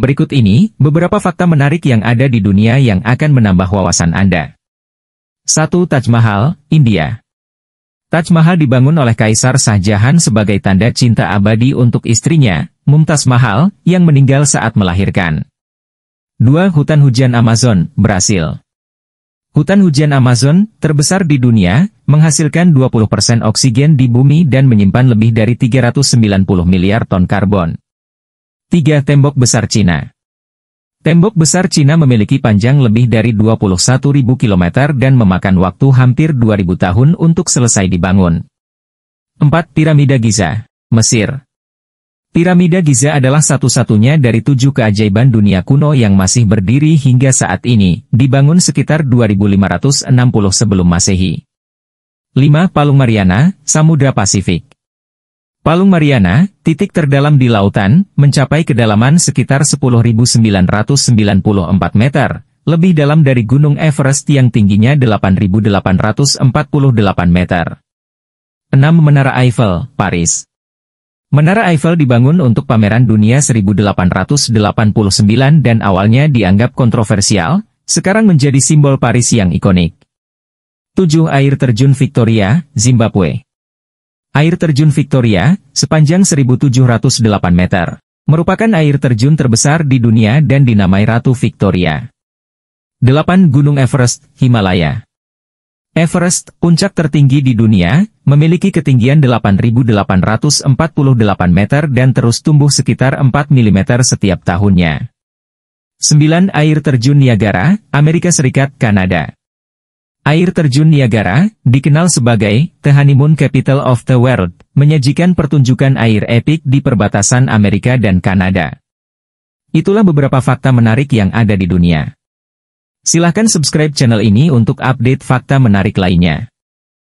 Berikut ini, beberapa fakta menarik yang ada di dunia yang akan menambah wawasan Anda. 1. Taj Mahal, India Taj Mahal dibangun oleh Kaisar Jahan sebagai tanda cinta abadi untuk istrinya, Mumtaz Mahal, yang meninggal saat melahirkan. 2. Hutan Hujan Amazon, Brasil Hutan hujan Amazon, terbesar di dunia, menghasilkan 20% oksigen di bumi dan menyimpan lebih dari 390 miliar ton karbon. 3. Tembok Besar Cina Tembok Besar Cina memiliki panjang lebih dari 21.000 km dan memakan waktu hampir 2.000 tahun untuk selesai dibangun. 4. Piramida Giza, Mesir Piramida Giza adalah satu-satunya dari tujuh keajaiban dunia kuno yang masih berdiri hingga saat ini, dibangun sekitar 2560 sebelum masehi. 5. Palung Mariana, Samudra Pasifik Palung Mariana, titik terdalam di lautan, mencapai kedalaman sekitar 10.994 meter, lebih dalam dari Gunung Everest yang tingginya 8.848 meter. 6. Menara Eiffel, Paris Menara Eiffel dibangun untuk pameran dunia 1889 dan awalnya dianggap kontroversial, sekarang menjadi simbol Paris yang ikonik. 7. Air terjun Victoria, Zimbabwe Air terjun Victoria, sepanjang 1.708 meter, merupakan air terjun terbesar di dunia dan dinamai Ratu Victoria. 8. Gunung Everest, Himalaya Everest, puncak tertinggi di dunia, memiliki ketinggian 8.848 meter dan terus tumbuh sekitar 4 mm setiap tahunnya. 9. Air terjun Niagara, Amerika Serikat, Kanada Air terjun Niagara, dikenal sebagai The Honeymoon Capital of the World, menyajikan pertunjukan air epik di perbatasan Amerika dan Kanada. Itulah beberapa fakta menarik yang ada di dunia. Silahkan subscribe channel ini untuk update fakta menarik lainnya.